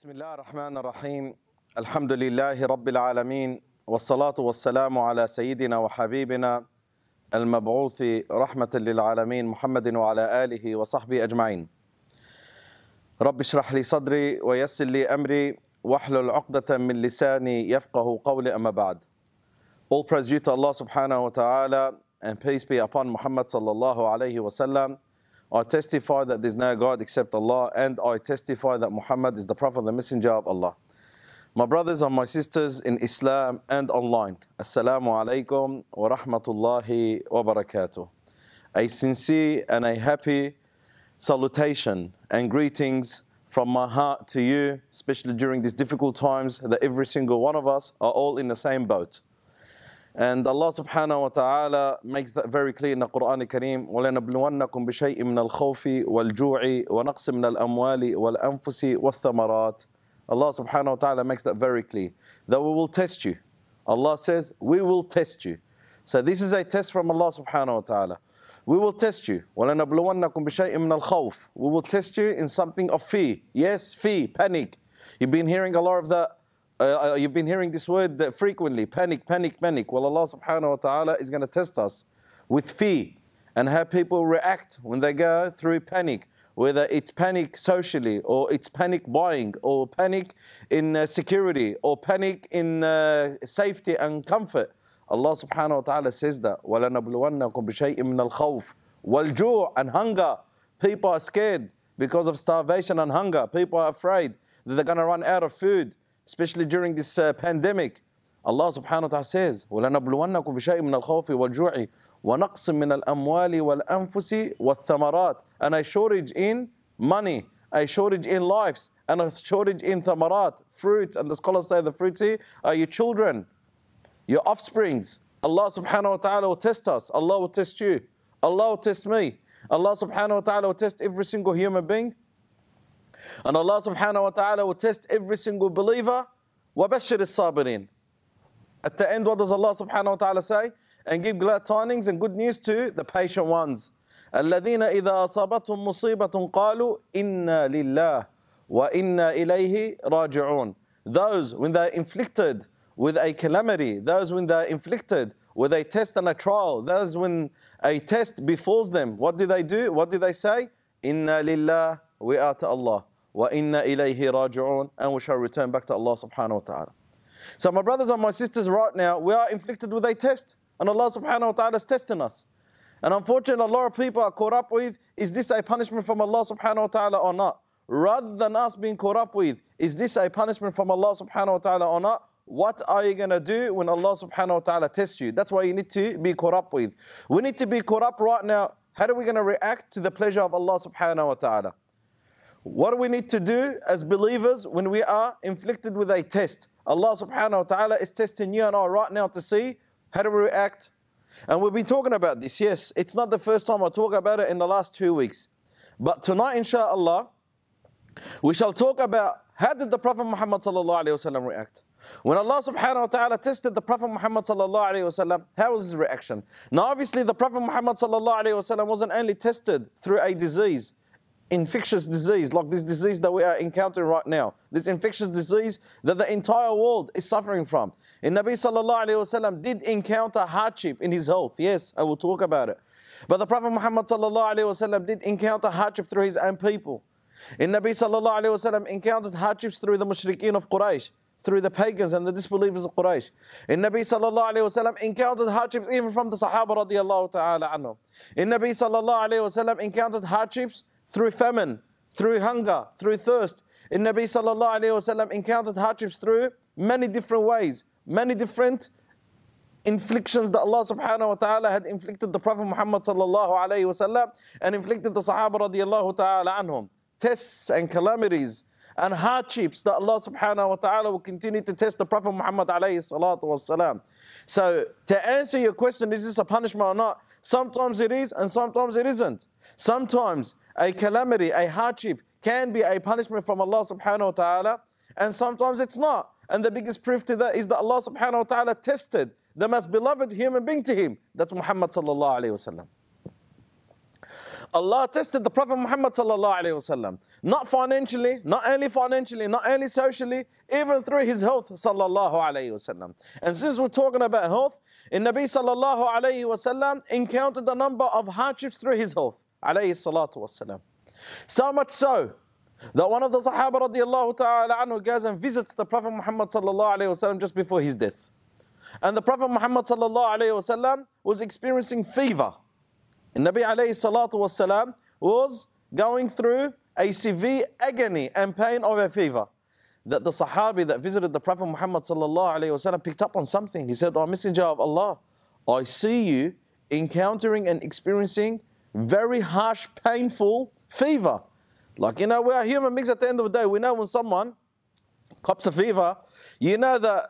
بسم الله الرحمن الرحيم الحمد لله رب العالمين والصلاة والسلام على سيدنا وحبيبنا المبعوث رحمة للعالمين محمد وعلى آله وصحبه أجمعين رب اشرح لي صدري ويسر لي أمري واحلل عقدة من لساني يفقه قولي أما بعد All praise you to Allah subhanahu wa ta'ala and peace be upon Muhammad sallallahu alayhi wa sallam I testify that there is no God except Allah, and I testify that Muhammad is the Prophet, the Messenger of Allah. My brothers and my sisters in Islam and online, Assalamu alaikum wa rahmatullahi wa barakatuh. A sincere and a happy salutation and greetings from my heart to you, especially during these difficult times that every single one of us are all in the same boat. And Allah subhanahu wa ta'ala makes that very clear in the Quran Kareem. وَلَنَبْلُوَنَّكُمْ بِشَيْءٍ مِنَ الْخَوْفِ وَالْجُوعِ وَنَقْصٍ مِنَ الْأَمْوَالِ وَالْأَنفُسِ وَالثَّمَرَاتِ Allah subhanahu wa ta'ala makes that very clear. That we will test you. Allah says, we will test you. So this is a test from Allah subhanahu wa ta'ala. We will test you. وَلَنَبْلُوَنَّكُمْ بِشَيْءٍ مِنَ الْخَوْفِ We will test you in something of fear. Yes, fear, panic. You've been hearing a lot of that uh, uh, you've been hearing this word uh, frequently panic, panic, panic. Well, Allah subhanahu wa ta'ala is going to test us with fear and how people react when they go through panic, whether it's panic socially, or it's panic buying, or panic in uh, security, or panic in uh, safety and comfort. Allah subhanahu wa ta'ala says that. وَلَنَبْلُوَنَّكُمْ بِشَيْءٍ مِّنَ الْخَوْفِ وَالْجُوعِ and hunger. People are scared because of starvation and hunger. People are afraid that they're going to run out of food especially during this uh, pandemic. Allah subhanahu wa ta'ala says, وَلَنَبْلُوَنَّكُمْ بِشَيْءٍ مِنَ الْخَوْفِ وَالْجُوعِ وَنَقْصٍ مِنَ الْأَمْوَالِ وَالْأَنفُسِ وَالثَّمَرَاتِ And a shortage in money, a shortage in lives, and a shortage in thamarat, fruits. And the scholars say the fruits are your children, your offsprings. Allah subhanahu wa ta'ala will test us. Allah will test you. Allah will test me. Allah subhanahu wa ta'ala will test every single human being and Allah subhanahu wa ta'ala will test every single believer. وَبَشِّرِ الصَّابِرِينَ At the end, what does Allah subhanahu wa ta'ala say? And give glad tidings and good news to the patient ones. الذين إذا أصابتهم مصيبة قالوا إنا لله وإنا إليه راجعون Those when they're inflicted with a calamity, those when they're inflicted with a test and a trial, those when a test befalls them, what do they do? What do they say? Inna لله we are to Allah. وَإِنَّ إِلَيْهِ رَاجِعُونَ And we shall return back to Allah subhanahu wa ta'ala. So my brothers and my sisters, right now, we are inflicted with a test. And Allah subhanahu wa ta'ala is testing us. And unfortunately, a lot of people are caught up with, is this a punishment from Allah subhanahu wa ta'ala or not? Rather than us being caught up with, is this a punishment from Allah subhanahu wa ta'ala or not? What are you going to do when Allah subhanahu wa ta'ala tests you? That's why you need to be caught up with. We need to be caught up right now. How are we going to react to the pleasure of Allah subhanahu wa ta'ala? What do we need to do as believers when we are inflicted with a test? Allah subhanahu wa ta'ala is testing you and I right now to see how do we react. And we've been talking about this, yes. It's not the first time I talk about it in the last two weeks. But tonight, inshallah, we shall talk about how did the Prophet Muhammad sallallahu react? When Allah subhanahu wa ta'ala tested the Prophet Muhammad sallallahu alayhi wa how was his reaction? Now obviously the Prophet Muhammad sallallahu alayhi wa wasn't only tested through a disease, infectious disease like this disease that we are encountering right now. This infectious disease that the entire world is suffering from. And Nabi sallallahu alayhi wasallam did encounter hardship in his health. Yes, I will talk about it. But the Prophet Muhammad sallallahu alayhi wasallam did encounter hardship through his own people. And Nabi sallallahu alayhi wasallam encountered hardships through the mushrikeen of Quraysh through the pagans and the disbelievers of Quraysh. And Nabi sallallahu alayhi wasallam encountered hardships even from the Sahaba radiallahu ta'ala anhum. And Nabi sallallahu alayhi wasallam encountered hardships through famine, through hunger, through thirst. In Nabi sallallahu alayhi wasallam encountered hardships through many different ways, many different inflictions that Allah subhanahu wa ta'ala had inflicted the Prophet Muhammad sallallahu alayhi wasallam and inflicted the Sahaba radiallahu ta'ala anhum. Tests and calamities and hardships that Allah subhanahu wa ta'ala will continue to test the Prophet Muhammad alayhi salatu wasalam. So to answer your question, is this a punishment or not? Sometimes it is and sometimes it isn't. Sometimes a calamity, a hardship can be a punishment from Allah subhanahu wa ta'ala, and sometimes it's not. And the biggest proof to that is that Allah subhanahu wa ta'ala tested the most beloved human being to him. That's Muhammad sallallahu alayhi wasallam. Allah tested the Prophet Muhammad sallallahu alayhi wasallam, not financially, not only financially, not only socially, even through his health sallallahu alayhi wasallam. And since we're talking about health, in Nabi sallallahu alayhi wasallam encountered a number of hardships through his health alayhi salatu wasalam. So much so that one of the Sahaba radiallahu ta'ala anhu goes and visits the Prophet Muhammad sallallahu alayhi wasallam just before his death. And the Prophet Muhammad sallallahu alayhi wasallam was experiencing fever. And Nabi alayhi salatu wasalam was going through a severe agony and pain of a fever. That the Sahabi that visited the Prophet Muhammad sallallahu alayhi wasallam picked up on something. He said, O oh, Messenger of Allah, I see you encountering and experiencing very harsh, painful fever. Like, you know, we are human beings at the end of the day. We know when someone cops a fever, you know that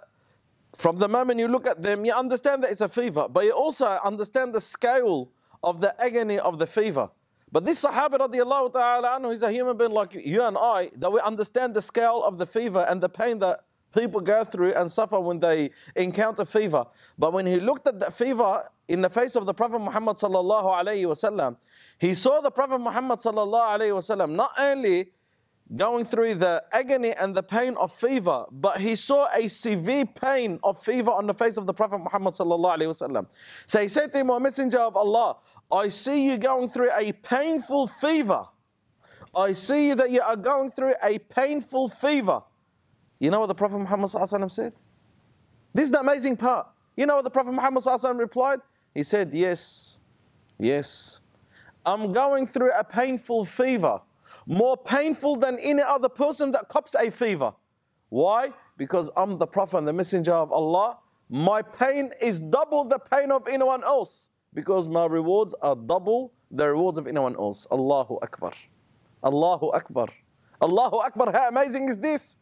from the moment you look at them, you understand that it's a fever, but you also understand the scale of the agony of the fever. But this Sahaba radiallahu ta'ala anhu, he's a human being like you and I, that we understand the scale of the fever and the pain that people go through and suffer when they encounter fever. But when he looked at the fever in the face of the Prophet Muhammad sallallahu alayhi wasallam, he saw the Prophet Muhammad sallallahu alayhi wasallam not only going through the agony and the pain of fever, but he saw a severe pain of fever on the face of the Prophet Muhammad sallallahu alayhi wasallam. So he said to him, O Messenger of Allah, I see you going through a painful fever. I see that you are going through a painful fever. You know what the Prophet Muhammad said? This is the amazing part. You know what the Prophet Muhammad sallallahu replied? He said, Yes, yes. I'm going through a painful fever, more painful than any other person that cops a fever. Why? Because I'm the Prophet and the Messenger of Allah. My pain is double the pain of anyone else because my rewards are double the rewards of anyone else. Allahu Akbar. Allahu Akbar. Allahu Akbar. How amazing is this?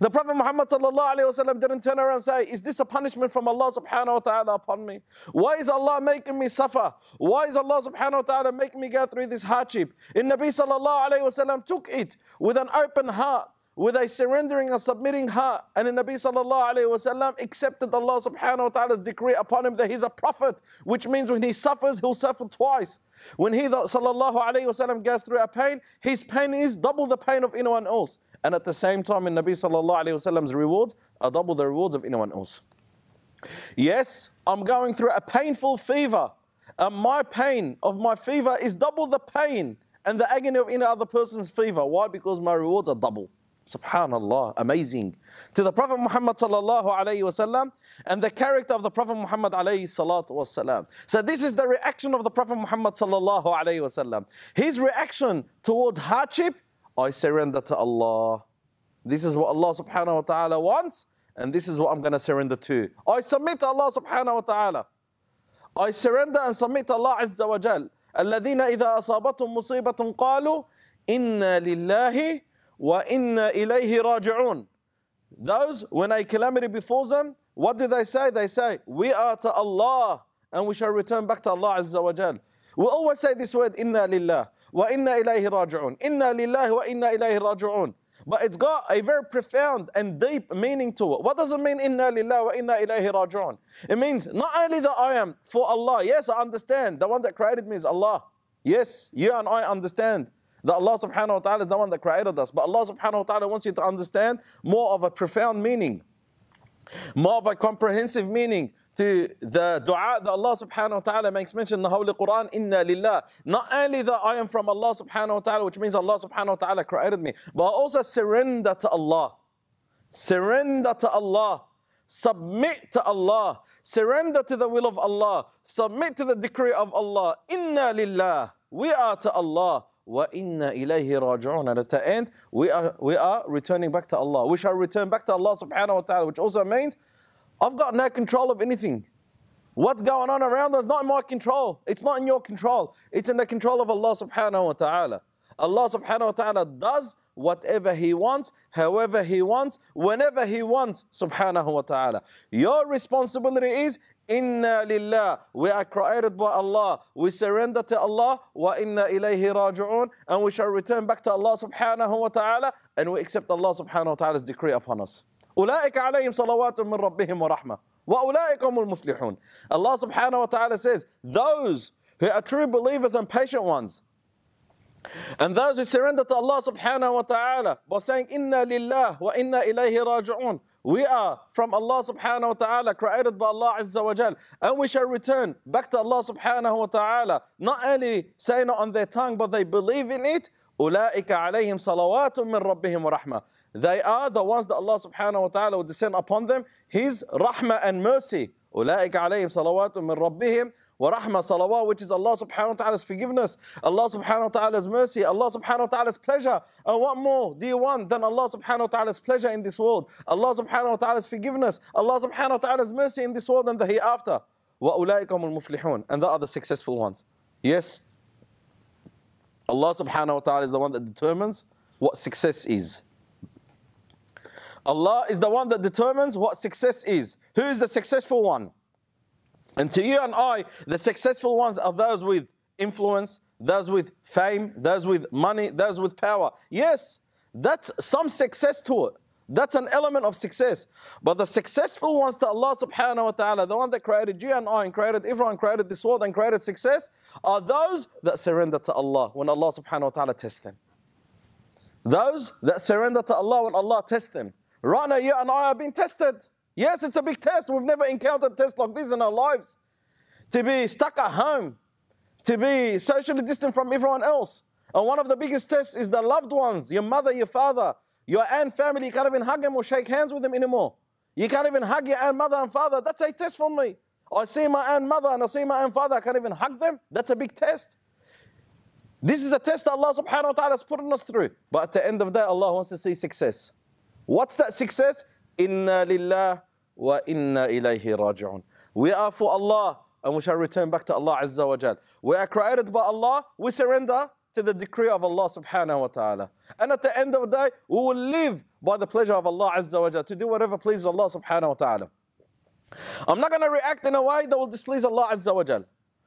The Prophet Muhammad didn't turn around and say, Is this a punishment from Allah subhanahu wa ta'ala upon me? Why is Allah making me suffer? Why is Allah subhanahu wa ta'ala making me go through this hardship? In Nabi sallallahu alayhi wasallam took it with an open heart, with a surrendering and submitting heart. And the Nabi sallallahu alayhi wasallam accepted Allah subhanahu wa ta'ala's decree upon him that he's a prophet, which means when he suffers, he'll suffer twice. When he sallallahu alayhi wasallam goes through a pain, his pain is double the pain of anyone else. And at the same time, in Nabi Sallallahu Alaihi Wasallam's rewards are double the rewards of anyone else. Yes, I'm going through a painful fever. And my pain of my fever is double the pain and the agony of any other person's fever. Why? Because my rewards are double. Subhanallah, amazing. To the Prophet Muhammad sallallahu alayhi wasallam and the character of the Prophet Muhammad alayhi salatu wasallam. So this is the reaction of the Prophet Muhammad sallallahu alayhi wasallam. His reaction towards hardship I surrender to Allah. This is what Allah subhanahu wa ta'ala wants, and this is what I'm going to surrender to. I submit to Allah subhanahu wa ta'ala. I surrender and submit to Allah azza wa jal. الذين إذا أصابتهم مصيبة قالوا إنا لله وإنا إليه راجعون. Those, when a calamity befalls them, what do they say? They say, we are to Allah and we shall return back to Allah azza wa jal. We always say this word, "Inna lillahi." وَإِنَّا إِلَيْهِ رَاجِعُونَ إِنَّا لِلَّهِ وَإِنَّا إِلَيْهِ رَاجِعُونَ But it's got a very profound and deep meaning to it. What does it mean, inna لِلَّهِ wa inna رَاجِعُونَ It means not only that I am for Allah, yes, I understand, the one that created me is Allah. Yes, you and I understand that Allah subhanahu wa ta'ala is the one that created us. But Allah subhanahu wa ta'ala wants you to understand more of a profound meaning, more of a comprehensive meaning, to the dua that Allah subhanahu wa ta'ala makes mention in the Holy Quran, Inna lillah. Not only that I am from Allah subhanahu wa ta'ala, which means Allah subhanahu wa ta'ala created me, but I also surrender to Allah. Surrender to Allah. Submit to Allah. Surrender to the will of Allah. Submit to the decree of Allah. Inna lillah. We are to Allah. Wa inna ilayhi And at the end, we are, we are returning back to Allah. We shall return back to Allah subhanahu wa ta'ala, which also means I've got no control of anything. What's going on around us not in my control. It's not in your control. It's in the control of Allah subhanahu wa ta'ala. Allah subhanahu wa ta'ala does whatever He wants, however He wants, whenever He wants, subhanahu wa ta'ala. Your responsibility is Inna lillah. We are created by Allah. We surrender to Allah. Wa inna ilayhi raji'un. And we shall return back to Allah subhanahu wa ta'ala. And we accept Allah subhanahu wa ta'ala's decree upon us. اولئك عليهم صلوات من ربهم ورحمه واولئك هم المفلحون الله سبحانه وتعالى says, those who are true believers and patient ones, and those who surrender to Allah subhanahu wa ta'ala by saying, Inna lillah wa inna ilayhi raji'un. We are from Allah subhanahu wa ta'ala, created by Allah azza wa jal. And we shall return back to Allah subhanahu wa ta'ala. Not only saying it on their tongue, but they believe in it. أولئك عليهم صلوات من ربهم ورحمة They are the ones that Allah subhanahu wa ta'ala will descend upon them His رحمة and mercy. أولئك عليهم صلوات من ربهم ورحمة صلوات which is Allah subhanahu wa ta'ala's forgiveness, Allah subhanahu wa ta'ala's mercy, Allah subhanahu wa ta'ala's pleasure. And what more do you want than Allah subhanahu wa ta'ala's pleasure in this world, Allah subhanahu wa ta'ala's forgiveness, Allah subhanahu wa ta'ala's mercy in this world and the hereafter? وَأُولَٰئِكَ هُمُ الْمُفْلِحُونَ And the other successful ones. Yes. Allah subhanahu wa ta'ala is the one that determines what success is. Allah is the one that determines what success is. Who is the successful one? And to you and I, the successful ones are those with influence, those with fame, those with money, those with power. Yes, that's some success to it. That's an element of success. But the successful ones to Allah subhanahu wa ta'ala, the one that created you and I and created everyone, created this world and created success, are those that surrender to Allah when Allah subhanahu wa ta'ala tests them. Those that surrender to Allah when Allah tests them. Right now, you and I are being tested. Yes, it's a big test. We've never encountered tests like this in our lives. To be stuck at home, to be socially distant from everyone else. And one of the biggest tests is the loved ones, your mother, your father, your aunt family, you can't even hug them or shake hands with them anymore. You can't even hug your aunt mother and father. That's a test for me. I see my aunt mother and I see my aunt father. I can't even hug them. That's a big test. This is a test that Allah subhanahu wa ta'ala is putting us through. But at the end of the day, Allah wants to see success. What's that success? Inna lillah wa inna ilayhi raji'un. We are for Allah and we shall return back to Allah Azza wa Jal. We are created by Allah, we surrender to the decree of Allah subhanahu wa ta'ala. And at the end of the day, we will live by the pleasure of Allah Azza wa to do whatever pleases Allah subhanahu wa ta'ala. I'm not going to react in a way that will displease Allah Azza wa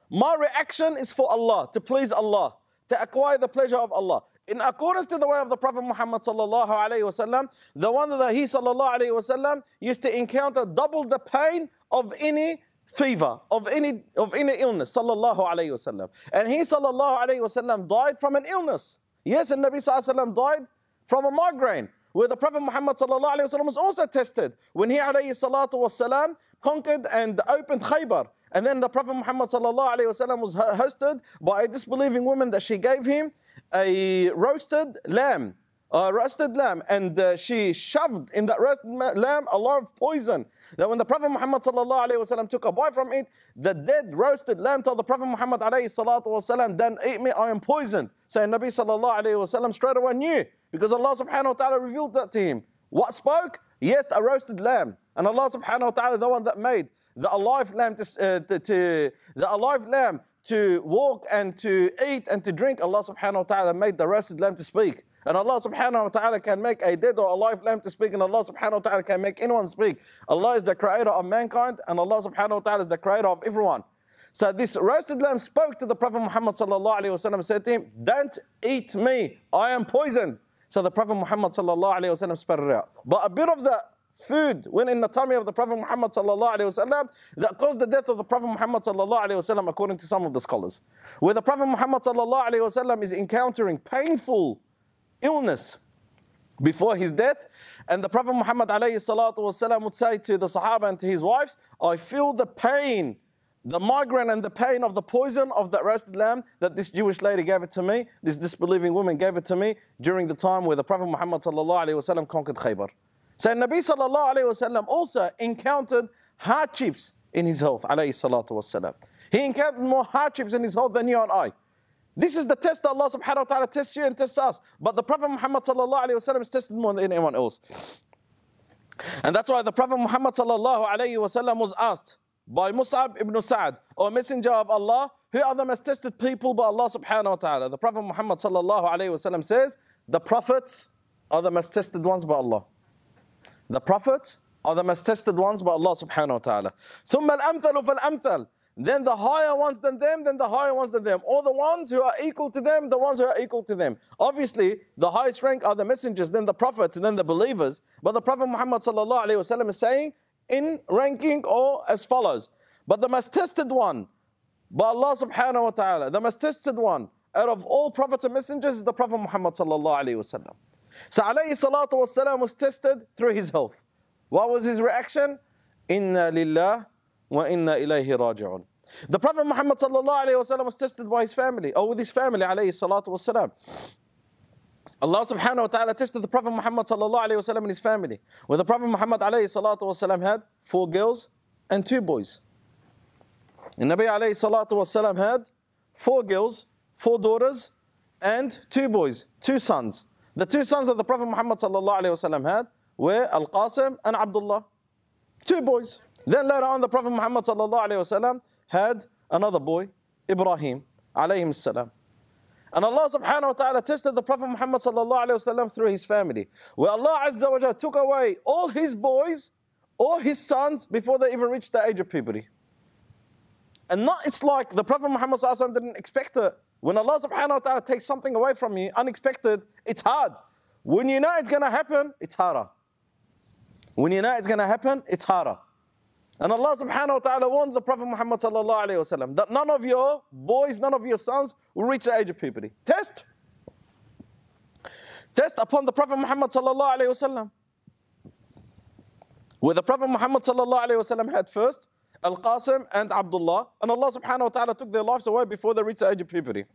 My reaction is for Allah, to please Allah, to acquire the pleasure of Allah. In accordance to the way of the Prophet Muhammad sallallahu alayhi wasallam, the one that he sallallahu alayhi wasallam used to encounter double the pain of any fever, of any, of any illness, sallallahu alayhi wasallam. And he, sallallahu alayhi wasallam, died from an illness. Yes, and Nabi sallallahu alayhi wasallam died from a migraine, where the Prophet Muhammad sallallahu alayhi wasallam was also tested when he alayhi salatu wasallam conquered and opened Khaybar. And then the Prophet Muhammad sallallahu alayhi wasallam was hosted by a disbelieving woman that she gave him a roasted lamb uh, roasted lamb and uh, she shoved in that roasted lamb a lot of poison. That when the Prophet Muhammad وسلم, took a bite from it, the dead roasted lamb told the Prophet Muhammad وسلم, then eat me, I am poisoned. So Nabi وسلم, straight away knew because Allah subhanahu wa ta'ala revealed that to him. What spoke? Yes, a roasted lamb. And Allah subhanahu wa ta'ala, the one that made the alive lamb to, uh, to, the alive lamb to walk and to eat and to drink, Allah subhanahu wa ta'ala made the roasted lamb to speak. And Allah subhanahu wa ta'ala can make a dead or alive lamb to speak, and Allah subhanahu wa ta'ala can make anyone speak. Allah is the creator of mankind, and Allah subhanahu wa ta'ala is the creator of everyone. So this roasted lamb spoke to the Prophet Muhammad sallallahu alayhi wasallam said to him, Don't eat me, I am poisoned. So the Prophet Muhammad sallallahu alayhi wasallam spat it out. But a bit of the food when in the tummy of the Prophet Muhammad وسلم, that caused the death of the Prophet Muhammad وسلم, according to some of the scholars. Where the Prophet Muhammad وسلم, is encountering painful illness before his death, and the Prophet Muhammad والسلام, would say to the Sahaba and to his wives, I feel the pain the migraine and the pain of the poison of that roasted lamb that this Jewish lady gave it to me, this disbelieving woman gave it to me during the time where the Prophet Muhammad conquered Khaybar. So Nabi sallallahu alayhi wasallam also encountered hardships in his health, alayhi salatu wasallam. He encountered more hardships in his health than you and I. This is the test that Allah subhanahu wa ta'ala tests you and tests us. But the Prophet Muhammad sallallahu alayhi wasallam is tested more than anyone else. And that's why the Prophet Muhammad sallallahu alayhi wasallam was asked by Mus'ab ibn sa or Messenger of Allah, who are the most tested people by Allah subhanahu wa ta'ala? The Prophet Muhammad sallallahu alayhi wasallam says, the prophets are the most tested ones by Allah. The prophets are the most tested ones by Allah subhanahu wa ta'ala. ثُمَّ الْأَمْثَلُ فَالْأَمْثَلُ Then the higher ones than them, then the higher ones than them. Or the ones who are equal to them, the ones who are equal to them. Obviously, the highest rank are the messengers, then the prophets, then the believers. But the Prophet Muhammad sallallahu alayhi wasallam is saying in ranking or as follows. But the most tested one by Allah subhanahu wa ta'ala, the most tested one out of all prophets and messengers is the Prophet Muhammad sallallahu alayhi wasallam. So alayhi salatu wasalam was tested through his health. What was his reaction? Inna lillah wa inna ilayhi raji'un. The Prophet Muhammad sallallahu wasallam was tested by his family, or with his family alayhi salatu wasalam. Allah subhanahu wa ta'ala tested the Prophet Muhammad sallallahu alayhi wasallam and his family. When the Prophet Muhammad alayhi salatu wasallam had four girls and two boys. And Nabi alayhi salatu wasallam had four girls, four daughters, and two boys, two sons. The two sons that the Prophet Muhammad had were Al Qasim and Abdullah. Two boys. Then later on, the Prophet Muhammad had another boy, Ibrahim. Salam. And Allah subhanahu wa ta'ala tested the Prophet Muhammad through his family, where Allah Azza wa took away all his boys, all his sons, before they even reached the age of puberty. And not, it's like the Prophet Muhammad didn't expect a, when Allah subhanahu wa ta'ala takes something away from you, unexpected, it's hard. When you know it's going to happen, it's harder. When you know it's going to happen, it's harder. And Allah subhanahu wa ta'ala warned the Prophet Muhammad sallallahu alayhi wasallam that none of your boys, none of your sons will reach the age of puberty. Test. Test upon the Prophet Muhammad sallallahu alayhi wasallam. Where the Prophet Muhammad sallallahu alayhi wasallam had first Al-Qasim and Abdullah. And Allah subhanahu wa ta'ala took their lives away before they reached the age of puberty.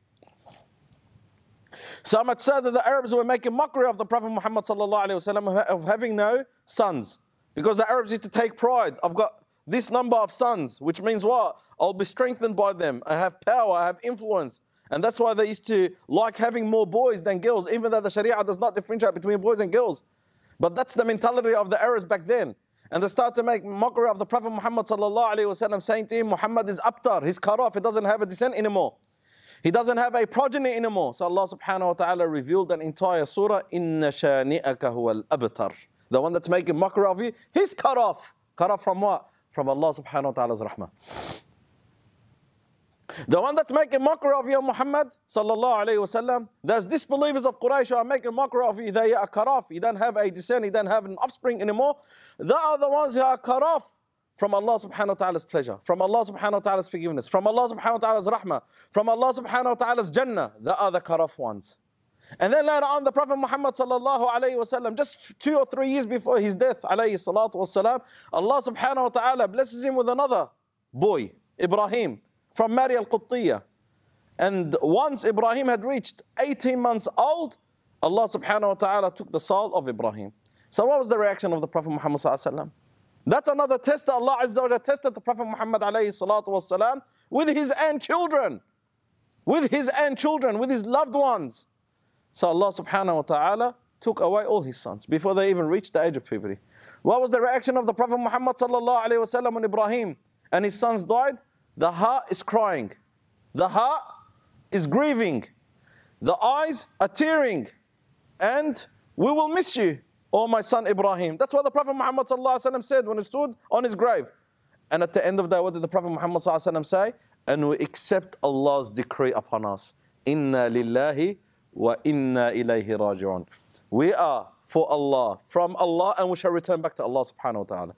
So much so that the Arabs were making mockery of the Prophet Muhammad وسلم, of having no sons. Because the Arabs used to take pride. I've got this number of sons, which means what? I'll be strengthened by them. I have power, I have influence. And that's why they used to like having more boys than girls, even though the Sharia does not differentiate between boys and girls. But that's the mentality of the Arabs back then. And they start to make mockery of the Prophet Muhammad sallallahu alaihi wasallam, saying to him, Muhammad is abtar, he's cut off, he doesn't have a descent anymore. He doesn't have a progeny anymore. So Allah subhanahu wa ta'ala revealed an entire surah, Inna shani'aka huwal abtar. The one that's making mockery of you, he's cut off. Cut off from what? From Allah subhanahu wa ta'ala's rahmah. The one that's making mockery of you, Muhammad sallallahu alayhi wasallam. There's disbelievers of Quraysh who are making mockery of you. They are karaf. You don't have a descent. You don't have an offspring anymore. They are the ones who are cut off from Allah subhanahu wa ta'ala's pleasure, from Allah subhanahu wa ta'ala's forgiveness, from Allah subhanahu wa ta'ala's rahmah, from Allah subhanahu wa ta'ala's jannah. They are the karaf ones. And then later on, the Prophet Muhammad sallallahu alayhi wasallam, just two or three years before his death, alayhi salatu wasallam, Allah subhanahu wa ta'ala blesses him with another boy, Ibrahim from Mary al Quttiya. And once Ibrahim had reached 18 months old, Allah subhanahu wa ta'ala took the soul of Ibrahim. So, what was the reaction of the Prophet Muhammad? That's another test that Allah Azza wa Jalla tested the Prophet Muhammad والسلام, with his own children, with his own children, with his loved ones. So Allah subhanahu wa ta'ala took away all his sons before they even reached the age of puberty. What was the reaction of the Prophet Muhammad alayhi wasallam when Ibrahim and his sons died? The heart is crying. The heart is grieving. The eyes are tearing. And we will miss you, O oh my son Ibrahim. That's what the Prophet Muhammad said when he stood on his grave. And at the end of that, what did the Prophet Muhammad say? And we accept Allah's decree upon us. Inna lillahi wa inna ilayhi raji'un. We are for Allah, from Allah, and we shall return back to Allah subhanahu wa ta'ala.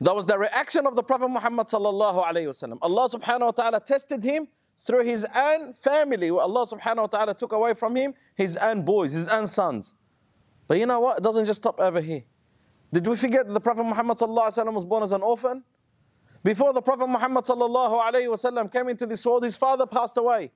That was the reaction of the Prophet Muhammad sallallahu alayhi wasallam. Allah subhanahu wa ta'ala tested him through his own family. Allah subhanahu wa ta'ala took away from him his own boys, his own sons. But you know what? It doesn't just stop over here. Did we forget that the Prophet Muhammad sallallahu alayhi wasallam was born as an orphan? Before the Prophet Muhammad sallallahu alayhi wasallam came into this world, his father passed away.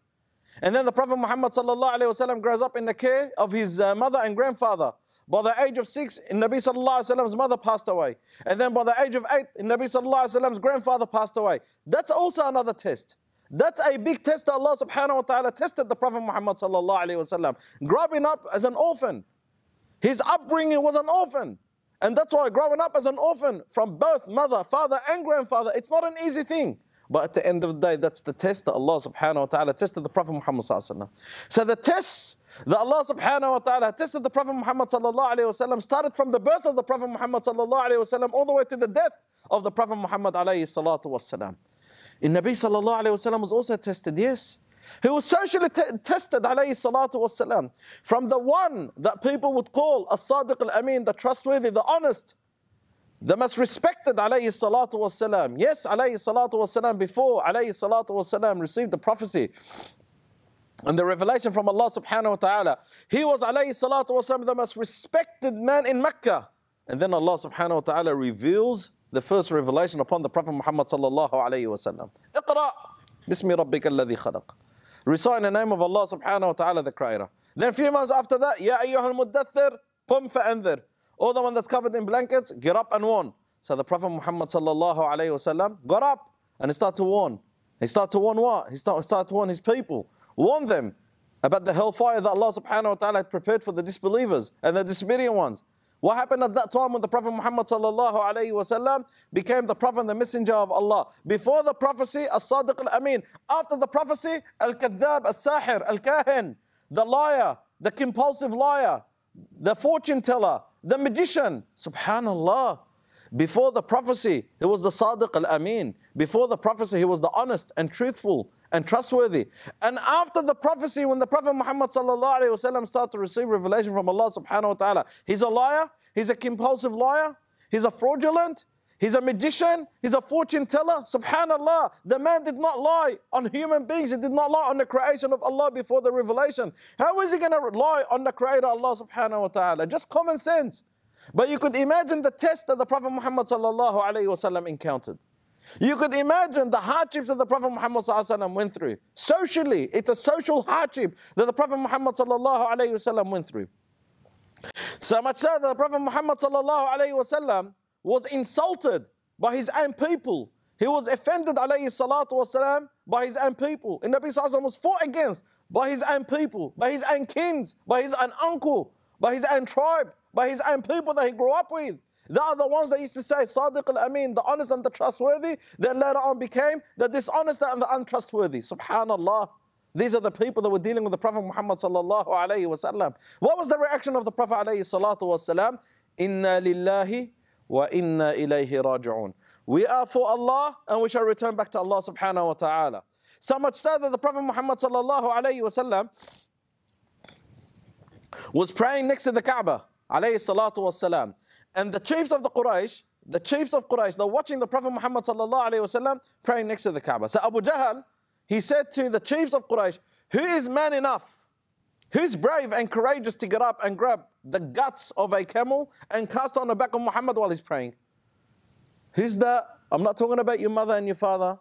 And then the Prophet Muhammad sallallahu alayhi wasallam grows up in the care of his uh, mother and grandfather. By the age of six, Nabi Sallallahu Alaihi Wasallam's mother passed away. And then by the age of eight, Nabi Sallallahu Alaihi Wasallam's grandfather passed away. That's also another test. That's a big test that Allah subhanahu wa ta'ala tested the Prophet Muhammad sallallahu Alaihi wasallam. Growing up as an orphan. His upbringing was an orphan. And that's why growing up as an orphan from both mother, father, and grandfather, it's not an easy thing. But at the end of the day, that's the test that Allah subhanahu wa ta'ala tested the Prophet Muhammad sallallahu Alaihi wasallam. So the tests that Allah subhanahu wa ta'ala tested the Prophet Muhammad sallallahu alayhi wasallam, started from the birth of the Prophet Muhammad sallallahu alayhi wasallam all the way to the death of the Prophet Muhammad alayhi salatu wasallam. In Nabi sallallahu alayhi wasallam was also tested, yes. He was socially tested alayhi salatu salam from the one that people would call as sadiq al amin, the trustworthy, the honest, the most respected alayhi salatu salam. Yes, alayhi salatu salam before alayhi salatu salam received the prophecy and the revelation from Allah subhanahu wa ta'ala. He was alayhi salatu wasalam, the most respected man in Mecca. And then Allah subhanahu wa ta'ala reveals the first revelation upon the Prophet Muhammad sallallahu alayhi wasallam. Iqra bismi rabbika alladhi khalaq. Recite in the name of Allah subhanahu wa ta'ala the Creator. Then a few months after that, Ya ayyuhal muddathir, qum fa'anzir. All the one that's covered in blankets, get up and warn. So the Prophet Muhammad sallallahu alayhi wasallam got up and he started to warn. He started to warn what? He started to warn his people warned them about the hellfire that Allah subhanahu wa ta'ala had prepared for the disbelievers and the disobedient ones. What happened at that time when the Prophet Muhammad sallallahu alayhi wasallam became the Prophet and the Messenger of Allah? Before the prophecy, As-Sadiq al-Amin. After the prophecy, Al-Kadhab, Al-Sahir, Al-Kahin, the liar, the compulsive liar, the fortune teller, the magician. Subhanallah. Before the prophecy, he was the Sadiq al Amin. Before the prophecy, he was the honest and truthful and trustworthy. And after the prophecy, when the Prophet Muhammad started to receive revelation from Allah subhanahu wa ta'ala, he's a liar, he's a compulsive liar, he's a fraudulent, He's a magician. He's a fortune teller. Subhanallah. The man did not lie on human beings. He did not lie on the creation of Allah before the revelation. How is he going to lie on the creator Allah subhanahu wa ta'ala? Just common sense. But you could imagine the test that the Prophet Muhammad encountered. You could imagine the hardships that the Prophet Muhammad went through. Socially, it's a social hardship that the Prophet Muhammad went through. So much so that the Prophet Muhammad was insulted by his own people. He was offended والسلام, by his own people. And Nabi was fought against by his own people, by his own kins, by his own uncle, by his own tribe, by his own people that he grew up with. They are the ones that used to say Sadiq al-Amin, the honest and the trustworthy, then later on became the dishonest and the untrustworthy. Subhanallah. These are the people that were dealing with the Prophet Muhammad sallallahu alayhi wasallam. What was the reaction of the Prophet alayhi salatu wasallam? Inna lillahi wa inna ilayhi raji'un. We are for Allah and we shall return back to Allah subhanahu wa ta'ala. So much so that the Prophet Muhammad sallallahu alayhi wasallam was praying next to the Kaaba, alayhi salatu wasalam. And the chiefs of the Quraysh, the chiefs of Quraysh, they're watching the Prophet Muhammad sallallahu alayhi praying next to the Kaaba. So Abu Jahl, he said to the chiefs of Quraysh, who is man enough? Who's brave and courageous to get up and grab the guts of a camel and cast on the back of Muhammad while he's praying? Who's that? I'm not talking about your mother and your father.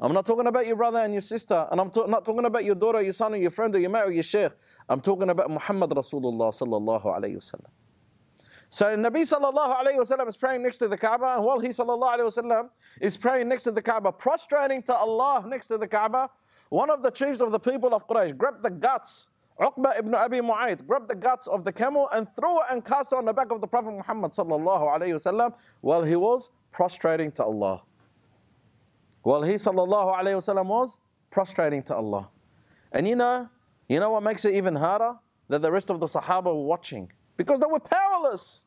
I'm not talking about your brother and your sister, and I'm not talking about your daughter, your son, or your friend, or your mate, or your sheikh. I'm talking about Muhammad Rasulullah sallallahu alayhi wasallam. So Nabi sallallahu alayhi wasallam is praying next to the Kaaba, and while he sallallahu alayhi wasallam is praying next to the Kaaba, prostrating to Allah next to the Kaaba, one of the chiefs of the people of Quraysh grabbed the guts, Uqba ibn Abi Mu'ayt, grabbed the guts of the camel and threw it and cast it on the back of the Prophet Muhammad sallallahu alayhi wasallam while he was prostrating to Allah. Well, he sallallahu alayhi wasallam was prostrating to Allah. And you know, you know what makes it even harder? That the rest of the Sahaba were watching because they were powerless.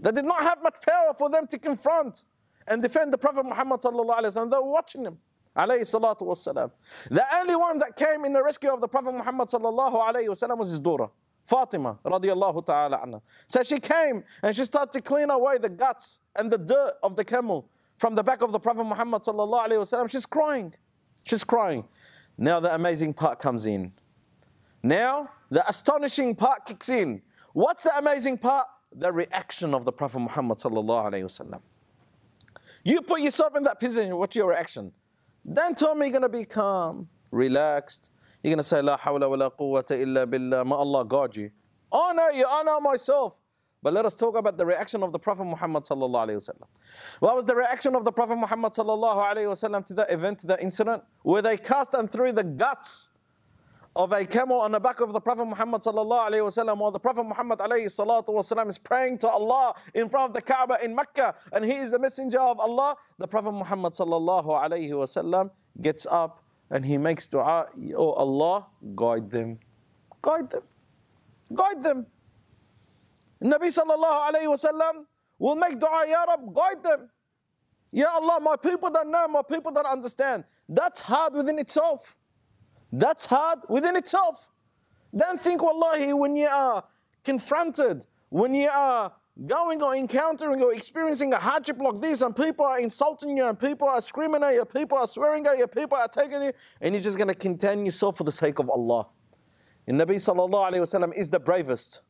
They did not have much power for them to confront and defend the Prophet Muhammad sallallahu alayhi wasallam. They were watching him. Alayhi salatu wasalam. The only one that came in the rescue of the Prophet Muhammad sallallahu alayhi wasallam was his daughter. Fatima radiallahu ta'ala anha. So she came and she started to clean away the guts and the dirt of the camel from the back of the Prophet Muhammad sallallahu alaihi wasallam. She's crying. She's crying. Now the amazing part comes in. Now the astonishing part kicks in. What's the amazing part? The reaction of the Prophet Muhammad sallallahu alaihi wasallam. You put yourself in that position. What's your reaction? Then tell me you're going to be calm, relaxed. You're going to say, La hawla wa la quwwata illa billah. Ma Allah guard you. Honor you, honor myself. But let us talk about the reaction of the Prophet Muhammad sallallahu wasallam. What was the reaction of the Prophet Muhammad sallallahu wasallam to the event, to the incident where they cast and threw the guts of a camel on the back of the Prophet Muhammad sallallahu wasallam, while the Prophet Muhammad alayhi salatu wasallam is praying to Allah in front of the Kaaba in Mecca, and he is the messenger of Allah. The Prophet Muhammad sallallahu wasallam gets up and he makes du'a, oh Allah, guide them, guide them, guide them. Nabi sallallahu alayhi wasallam will make dua, Ya Rab, guide them. Ya Allah, my people don't know, my people don't understand. That's hard within itself. That's hard within itself. Then think, wallahi, when you are confronted, when you are going or encountering or experiencing a hardship like this, and people are insulting you, and people are screaming at you, people are swearing at you, people are taking you, and you're just going to contain yourself for the sake of Allah. And Nabi sallallahu alayhi wasallam is the bravest.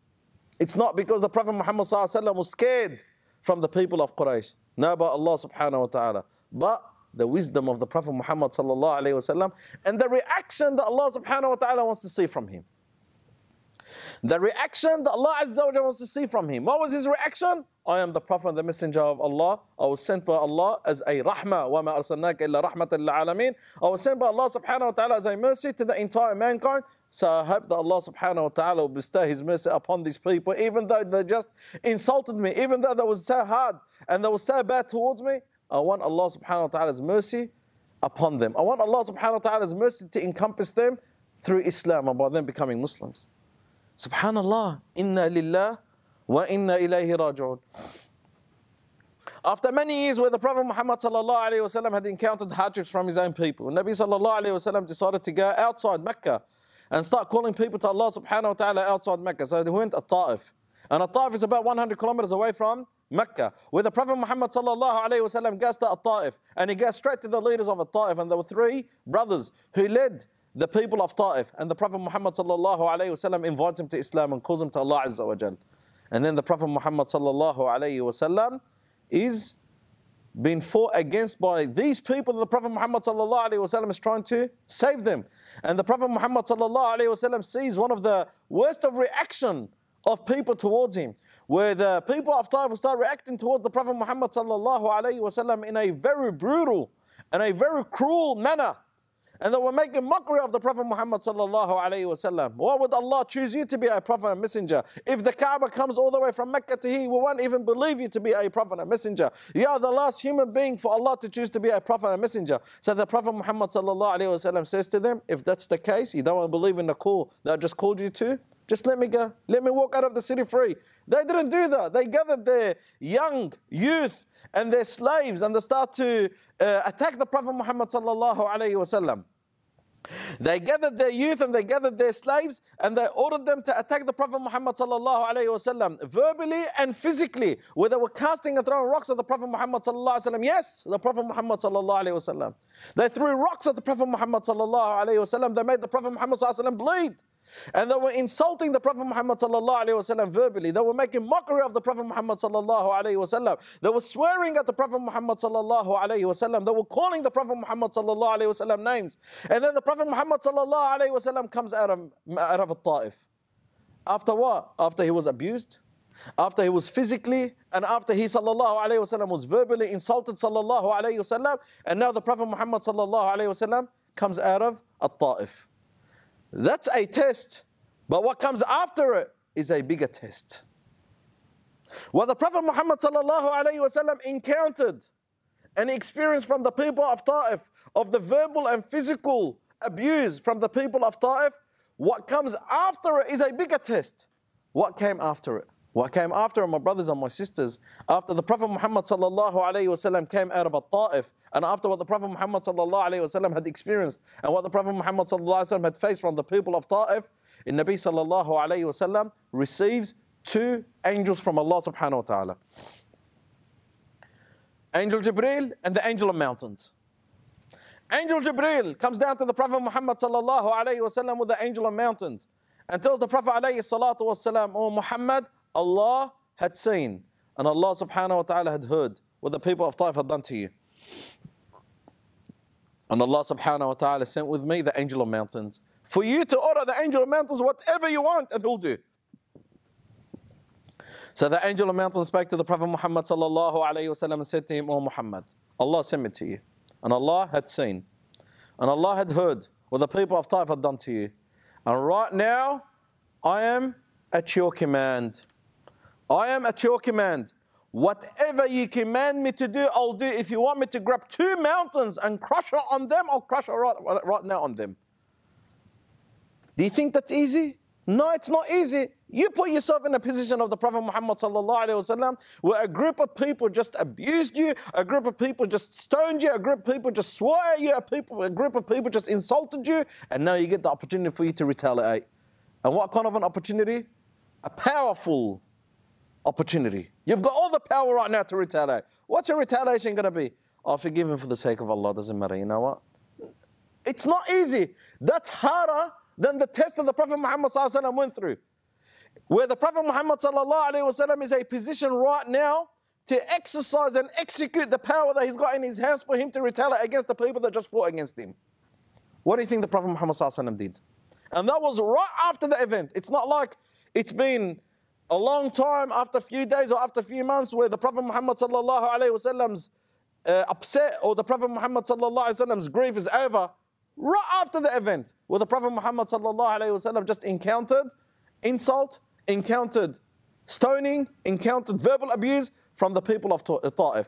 It's not because the Prophet Muhammad was scared from the people of Quraysh. No, but Allah subhanahu wa ta'ala. But the wisdom of the Prophet Muhammad sallallahu and the reaction that Allah subhanahu wa ta'ala wants to see from him. The reaction that Allah Azza wa wants to see from him. What was his reaction? I am the Prophet, the Messenger of Allah. I was sent by Allah as a rahmah. وَمَا illa إِلَّا رَحْمَةً alamin. I was sent by Allah subhanahu wa ta'ala as a mercy to the entire mankind. So I hope that Allah subhanahu wa ta'ala will bestow His mercy upon these people, even though they just insulted me, even though they were so hard and they were so bad towards me. I want Allah subhanahu wa ta'ala's mercy upon them. I want Allah subhanahu wa ta'ala's mercy to encompass them through Islam and by them becoming Muslims. Subhanallah, inna lillah wa inna ilayhi raji'un. After many years where the Prophet Muhammad sallallahu had encountered hardships from his own people, Nabi sallallahu decided to go outside Mecca and start calling people to Allah subhanahu wa ta'ala outside Mecca. So they went to Ta'if. And Ta'if is about 100 kilometers away from Mecca, where the Prophet Muhammad sallallahu alayhi wasallam gets to Ta'if. And he goes straight to the leaders of Ta'if. And there were three brothers who led the people of Ta'if. And the Prophet Muhammad sallallahu alayhi wasallam invites them to Islam and calls them to Allah azza wa jal. And then the Prophet Muhammad sallallahu alayhi wasallam is been fought against by these people the Prophet Muhammad وسلم, is trying to save them. And the Prophet Muhammad وسلم, sees one of the worst of reaction of people towards him, where the people of Taif will start reacting towards the Prophet Muhammad وسلم, in a very brutal and a very cruel manner and they were making mockery of the Prophet Muhammad sallallahu alaihi wasallam. Why would Allah choose you to be a prophet and messenger? If the Kaaba comes all the way from Mecca to here, we won't even believe you to be a prophet and messenger. You are the last human being for Allah to choose to be a prophet and messenger. So the Prophet Muhammad sallallahu alaihi wasallam says to them, if that's the case, you don't want to believe in the call that I just called you to, just let me go. Let me walk out of the city free. They didn't do that. They gathered their young youth and their slaves and they start to uh, attack the Prophet Muhammad sallallahu alayhi wasallam. They gathered their youth and they gathered their slaves and they ordered them to attack the Prophet Muhammad sallallahu alayhi wasallam verbally and physically, where they were casting and throwing rocks at the Prophet Muhammad sallallahu alayhi wasallam. Yes, the Prophet Muhammad sallallahu alayhi wasallam. They threw rocks at the Prophet Muhammad sallallahu alayhi wasallam. They made the Prophet Muhammad sallallahu alayhi wasallam bleed. And they were insulting the Prophet Muhammad verbally. They were making mockery of the Prophet Muhammad. They were swearing at the Prophet Muhammad. They were calling the Prophet Muhammad names. And then the Prophet Muhammad comes out of, out of Ta'if. After what? After he was abused, after he was physically, and after he وسلم, was verbally insulted, وسلم, and now the Prophet Muhammad comes out of Ta'if. That's a test. But what comes after it is a bigger test. What the Prophet Muhammad encountered and experienced from the people of Ta'if, of the verbal and physical abuse from the people of Ta'if, what comes after it is a bigger test. What came after it? What came after it, my brothers and my sisters, after the Prophet Muhammad came out of Ta'if, and after what the Prophet Muhammad had experienced and what the Prophet Muhammad had faced from the people of Ta'if, in Nabi sallallahu alayhi wasallam receives two angels from Allah subhanahu wa ta'ala. Angel Jibril and the angel of mountains. Angel Jibril comes down to the Prophet Muhammad sallallahu alayhi wasallam with the angel of mountains and tells the Prophet alayhi salatu wasallam, O Muhammad, Allah had seen and Allah subhanahu wa ta'ala had heard what the people of Taif had done to you. And Allah subhanahu wa ta'ala sent with me the angel of mountains. For you to order the angel of mountains whatever you want and he'll do. So the angel of mountains spoke to the Prophet Muhammad sallallahu alayhi wasallam and said to him, O Muhammad, Allah sent me to you. And Allah had seen. And Allah had heard what the people of Taif had done to you. And right now, I am at your command. I am at your command. Whatever you command me to do, I'll do. If you want me to grab two mountains and crush her on them, I'll crush her right, right now on them. Do you think that's easy? No, it's not easy. You put yourself in the position of the Prophet Muhammad sallallahu where a group of people just abused you, a group of people just stoned you, a group of people just swore at you, a, people, a group of people just insulted you, and now you get the opportunity for you to retaliate. And what kind of an opportunity? A powerful opportunity. You've got all the power right now to retaliate. What's your retaliation going to be? Oh, forgive him for the sake of Allah. Doesn't matter. You know what? It's not easy. That's harder than the test that the Prophet Muhammad went through. Where the Prophet Muhammad is a position right now to exercise and execute the power that he's got in his hands for him to retaliate against the people that just fought against him. What do you think the Prophet Muhammad did? And that was right after the event. It's not like it's been a long time after a few days or after a few months where the Prophet Muhammad sallallahu alayhi wasallam's uh, upset or the Prophet Muhammad sallallahu alayhi wasallam's grief is over right after the event where the Prophet Muhammad sallallahu alayhi wasallam just encountered insult, encountered stoning, encountered verbal abuse from the people of Ta'if.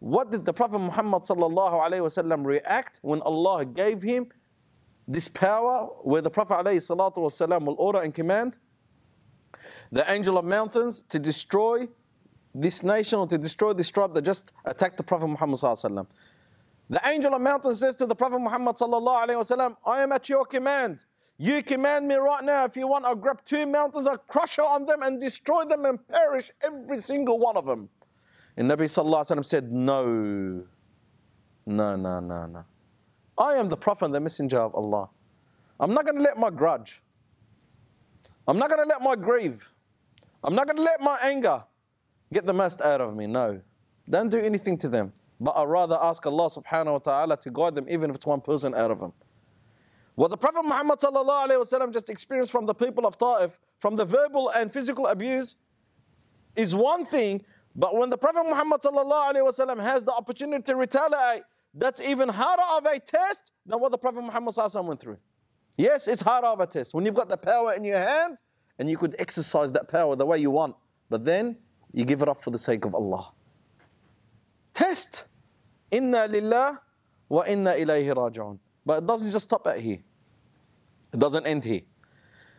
What did the Prophet Muhammad sallallahu alayhi wasallam react when Allah gave him this power where the Prophet alayhi salatu wasallam will order and command? the angel of mountains to destroy this nation or to destroy this tribe that just attacked the Prophet Muhammad sallallahu The angel of mountains says to the Prophet Muhammad sallallahu alaihi wasallam, I am at your command. You command me right now. If you want, I'll grab two mountains, I'll crush on them and destroy them and perish every single one of them. And Nabi sallallahu alaihi wasallam said, No, no, no, no, no. I am the Prophet and the Messenger of Allah. I'm not going to let my grudge, I'm not going to let my grief, I'm not going to let my anger get the most out of me. No. Don't do anything to them. But i would rather ask Allah subhanahu wa ta'ala to guide them, even if it's one person out of them. What the Prophet Muhammad sallallahu alayhi wasallam just experienced from the people of Ta'if, from the verbal and physical abuse, is one thing. But when the Prophet Muhammad sallallahu alayhi wasallam has the opportunity to retaliate, that's even harder of a test than what the Prophet Muhammad sallallahu alayhi wasallam went through. Yes, it's a test. When you've got the power in your hand and you could exercise that power the way you want, but then you give it up for the sake of Allah. Test. Inna lillah wa inna ilayhi rajaun. But it doesn't just stop at here. It doesn't end here.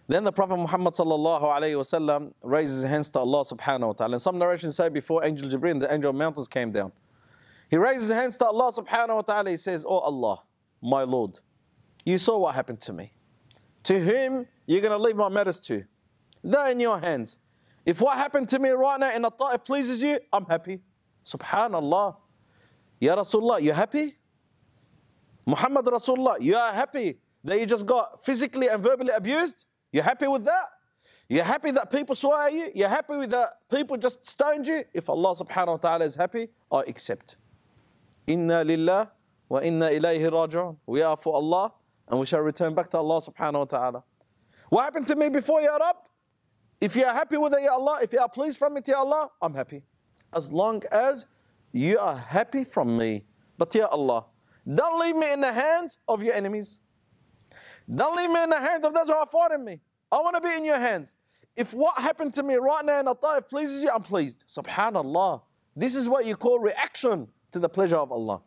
Then the Prophet Muhammad sallallahu alayhi wasallam raises his hands to Allah subhanahu wa ta'ala. And some narrations say before Angel Jibreel, the angel of mountains came down. He raises his hands to Allah subhanahu wa ta'ala. He says, Oh Allah, my Lord, you saw what happened to me. To whom you're going to leave my matters to? They're in your hands. If what happened to me right now in the ta'if pleases you, I'm happy. Subhanallah. Ya Rasulullah, you happy? Muhammad Rasulullah, you are happy that you just got physically and verbally abused? You're happy with that? You're happy that people swear at you? You're happy with that people just stoned you? If Allah subhanahu wa ta'ala is happy, I accept. Inna lillah wa inna ilayhi raji'un. We are for Allah and we shall return back to Allah subhanahu wa ta'ala. What happened to me before, Ya Rab? If you are happy with it, Ya Allah, if you are pleased from it, Ya Allah, I'm happy. As long as you are happy from me. But Ya Allah, don't leave me in the hands of your enemies. Don't leave me in the hands of those who are fighting me. I want to be in your hands. If what happened to me right now in the Ta'if pleases you, I'm pleased. SubhanAllah. This is what you call reaction to the pleasure of Allah.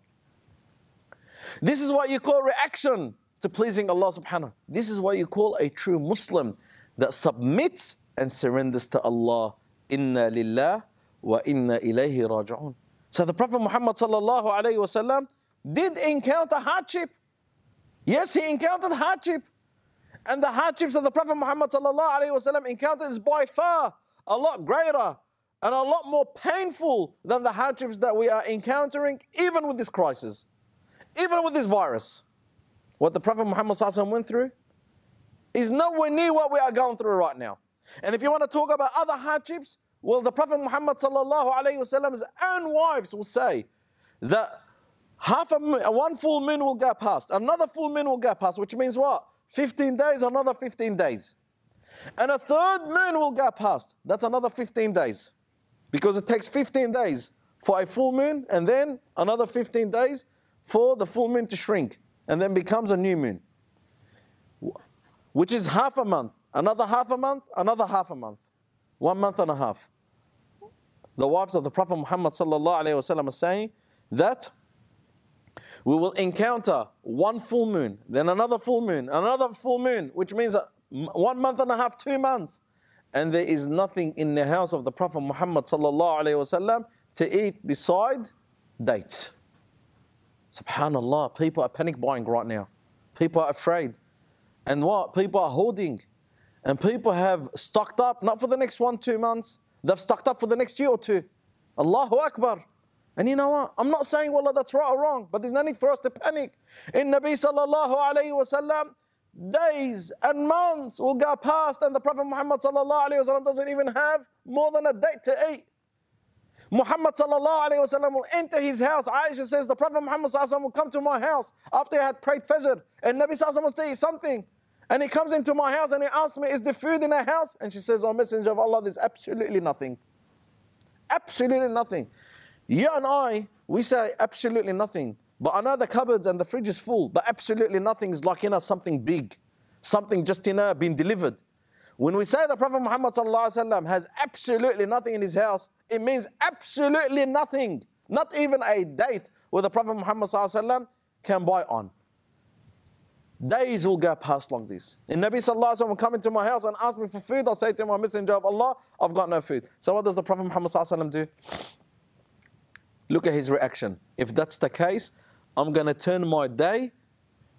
This is what you call reaction to pleasing Allah subhanahu. This is what you call a true Muslim that submits and surrenders to Allah. Inna lillah wa inna ilayhi raji'un. So the Prophet Muhammad sallallahu alayhi wasallam did encounter hardship. Yes, he encountered hardship. And the hardships that the Prophet Muhammad sallallahu alayhi wasallam encountered is by far a lot greater and a lot more painful than the hardships that we are encountering, even with this crisis, even with this virus. What the Prophet Muhammad went through is nowhere near what we are going through right now. And if you want to talk about other hardships, well, the Prophet Muhammad Muhammad's own wives will say that half a moon, one full moon will go past, another full moon will go past, which means what? 15 days, another 15 days. And a third moon will go past. That's another 15 days. Because it takes 15 days for a full moon and then another 15 days for the full moon to shrink and then becomes a new moon, which is half a month, another half a month, another half a month, one month and a half. The wives of the Prophet Muhammad are saying that we will encounter one full moon, then another full moon, another full moon, which means one month and a half, two months. And there is nothing in the house of the Prophet Muhammad to eat beside dates. Subhanallah, people are panic buying right now. People are afraid. And what? People are hoarding. And people have stocked up, not for the next one, two months. They've stocked up for the next year or two. Allahu Akbar. And you know what? I'm not saying, wallah, that's right or wrong, but there's no need for us to panic. In Nabi sallallahu alayhi wasallam, days and months will go past, and the Prophet Muhammad sallallahu alayhi wasallam doesn't even have more than a date to eat. Muhammad will enter his house. Aisha says, the Prophet Muhammad sallallahu alayhi will come to my house after I had prayed Fajr. And Nabi sallallahu will say something. And he comes into my house and he asks me, is there food in the house? And she says, oh, messenger of Allah, there's absolutely nothing. Absolutely nothing. You and I, we say absolutely nothing. But I know the cupboards and the fridge is full, but absolutely nothing is like in us, something big. Something just in her being delivered. When we say the Prophet Muhammad has absolutely nothing in his house, it means absolutely nothing. Not even a date where the Prophet Muhammad can buy on. Days will go past like this. And Nabi Sallallahu will come into my house and ask me for food. I'll say to my oh, messenger of Allah, I've got no food. So what does the Prophet Muhammad Sallallahu do? Look at his reaction. If that's the case, I'm going to turn my day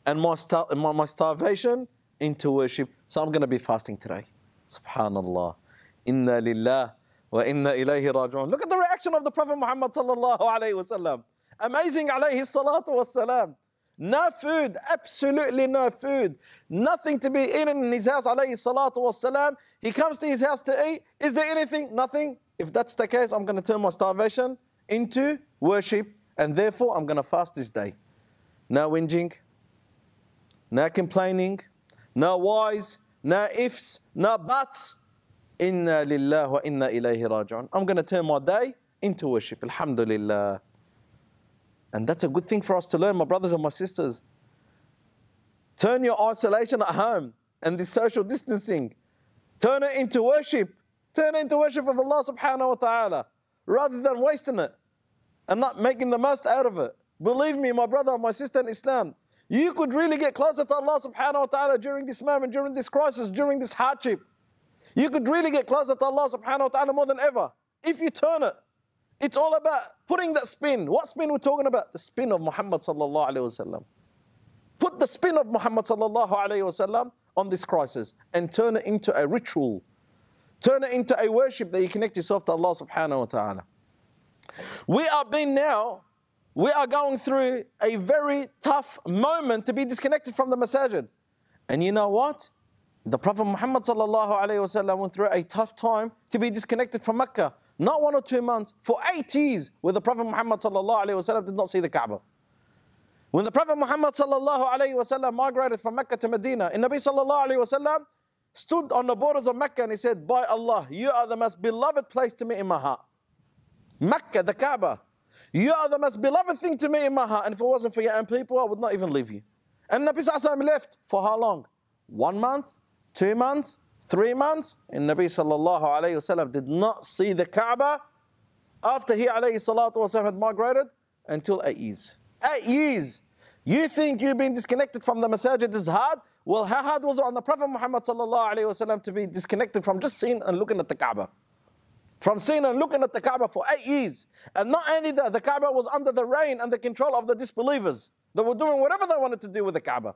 and my, star- my, my starvation into worship. So I'm going to be fasting today. Subhanallah. Inna lillah wa inna ilayhi raji'un. Look at the reaction of the Prophet Muhammad sallallahu alayhi wasallam. Amazing alayhi salatu wasalam. No food, absolutely no food. Nothing to be eaten in his house, alayhi salatu wasalam. He comes to his house to eat. Is there anything? Nothing. If that's the case, I'm going to turn my starvation into worship and therefore I'm going to fast this day. No whinging, no complaining, no whys, no ifs, no buts. Inna lillah wa inna ilayhi raji'un. I'm going to turn my day into worship. Alhamdulillah. And that's a good thing for us to learn, my brothers and my sisters. Turn your isolation at home and this social distancing, turn it into worship. Turn it into worship of Allah subhanahu wa ta'ala rather than wasting it and not making the most out of it. Believe me, my brother and my sister in Islam, you could really get closer to Allah subhanahu wa ta'ala during this moment, during this crisis, during this hardship. You could really get closer to Allah subhanahu wa ta'ala more than ever if you turn it. It's all about putting that spin. What spin we're talking about? The spin of Muhammad sallallahu alayhi wasallam. Put the spin of Muhammad sallallahu alayhi wasallam on this crisis and turn it into a ritual. Turn it into a worship that you connect yourself to Allah subhanahu wa ta'ala. We are being now we are going through a very tough moment to be disconnected from the masajid. And you know what? The Prophet Muhammad وسلم, went through a tough time to be disconnected from Mecca. Not one or two months, for eight years, where the Prophet Muhammad وسلم, did not see the Kaaba. When the Prophet Muhammad وسلم, migrated from Mecca to Medina, and Nabi وسلم, stood on the borders of Mecca and he said, By Allah, you are the most beloved place to me in my heart. Mecca, the Kaaba, you are the most beloved thing to me in my heart. And if it wasn't for your own people, I would not even leave you. And Nabi Sallallahu left for how long? One month, two months, three months. And Nabi Sallallahu Alaihi Wasallam did not see the Kaaba after he Alayhi Salatu Wasallam had migrated until eight years. Eight years. You think you've been disconnected from the masajid is hard? Well, how hard was it on the Prophet Muhammad Sallallahu Alaihi Wasallam to be disconnected from just seeing and looking at the Kaaba? from seeing and looking at the Kaaba for eight years. And not only that, the Kaaba was under the reign and the control of the disbelievers. They were doing whatever they wanted to do with the Kaaba.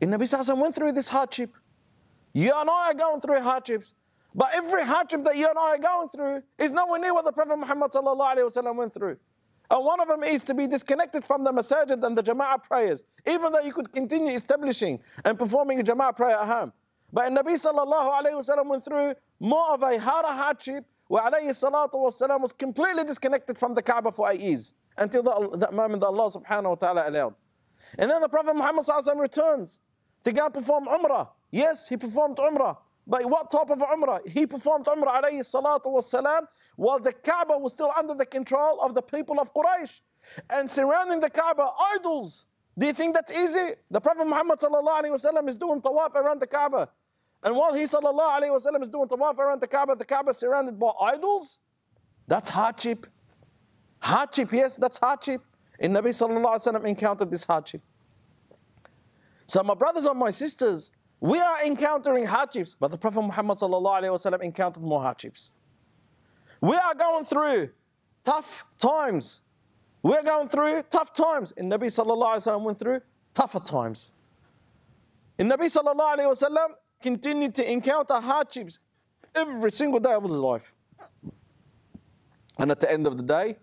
And Nabi Sassan went through this hardship. You and I are going through hardships. But every hardship that you and I are going through is nowhere near what the Prophet Muhammad went through. And one of them is to be disconnected from the masajid and the jama'ah prayers, even though you could continue establishing and performing a jama'ah prayer at home. But Nabi sallallahu alayhi wasallam went through more of a harder hardship where alayhi salatu wasallam was completely disconnected from the Kaaba for eight years until that moment that Allah subhanahu wa ta'ala allowed. And then the Prophet Muhammad sallallahu returns to go perform Umrah. Yes, he performed Umrah. But what type of Umrah? He performed Umrah alayhi salatu wasalam while the Kaaba was still under the control of the people of Quraysh. And surrounding the Kaaba, idols. Do you think that's easy? The Prophet Muhammad sallallahu alayhi wasallam is doing tawaf around the Kaaba. And while he sallallahu alayhi wasallam is doing tawaf around the Kaaba, the Kaaba is surrounded by idols. That's hardship. Hardship, yes, that's hardship. And Nabi sallallahu alayhi wasallam encountered this hardship. So my brothers and my sisters, we are encountering hardships, but the Prophet Muhammad sallallahu alayhi wasallam encountered more hardships. We are going through tough times. We're going through tough times. And Nabi sallallahu alayhi wasallam went through tougher times. And Nabi sallallahu alayhi wasallam continued to encounter hardships every single day of his life. And at the end of the day,